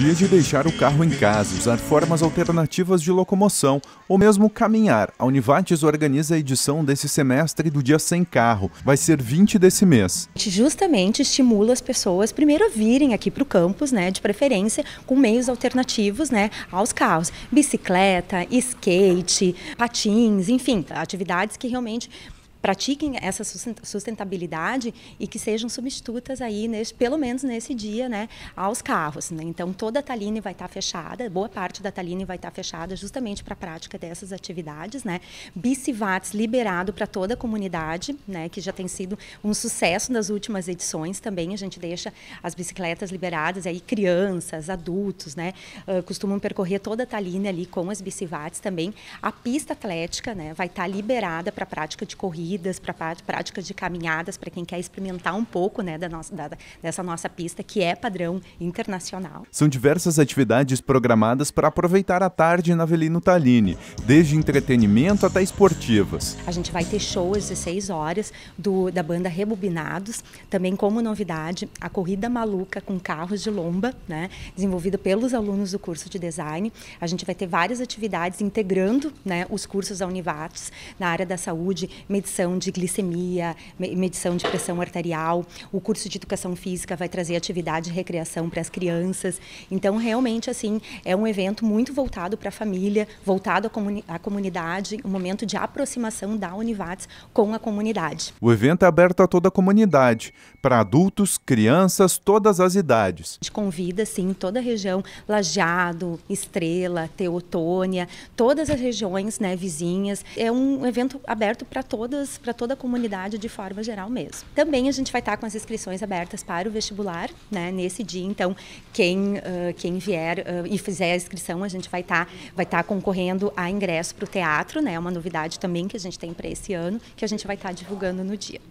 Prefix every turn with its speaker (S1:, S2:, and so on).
S1: dias de deixar o carro em casa, usar formas alternativas de locomoção ou mesmo caminhar. A Univates organiza a edição desse semestre do Dia Sem Carro. Vai ser 20 desse mês.
S2: A gente justamente estimula as pessoas primeiro a virem aqui para o campus, né, de preferência, com meios alternativos né, aos carros. Bicicleta, skate, patins, enfim, atividades que realmente pratiquem essa sustentabilidade e que sejam substitutas aí, nesse, pelo menos nesse dia, né, aos carros. Né? Então, toda a Taline vai estar tá fechada, boa parte da Taline vai estar tá fechada justamente para a prática dessas atividades. Né? Bicivats liberado para toda a comunidade, né, que já tem sido um sucesso nas últimas edições também. A gente deixa as bicicletas liberadas, aí crianças, adultos, né, uh, costumam percorrer toda a Taline ali com as bicivats também. A pista atlética né, vai estar tá liberada para a prática de corrida corridas, para prática de caminhadas, para quem quer experimentar um pouco né, da nossa, da, dessa nossa pista, que é padrão internacional.
S1: São diversas atividades programadas para aproveitar a tarde na Avelino Talini, desde entretenimento até esportivas.
S2: A gente vai ter show às 16 horas do, da banda Rebobinados, também como novidade, a corrida maluca com carros de lomba, né, desenvolvida pelos alunos do curso de design. A gente vai ter várias atividades integrando né, os cursos da Univates na área da saúde, medicina, medição de glicemia, medição de pressão arterial. O curso de educação física vai trazer atividade e recreação para as crianças. Então, realmente, assim, é um evento muito voltado para a família, voltado à, comuni à comunidade, um momento de aproximação da Univates com a comunidade.
S1: O evento é aberto a toda a comunidade, para adultos, crianças, todas as idades. A gente
S2: convida, sim, toda a região, Lajeado, Estrela, Teotônia, todas as regiões né, vizinhas. É um evento aberto para todas para toda a comunidade de forma geral mesmo. Também a gente vai estar tá com as inscrições abertas para o vestibular, né? Nesse dia, então, quem, uh, quem vier uh, e fizer a inscrição, a gente vai estar tá, vai tá concorrendo a ingresso para o teatro, né? É uma novidade também que a gente tem para esse ano, que a gente vai estar tá divulgando no dia.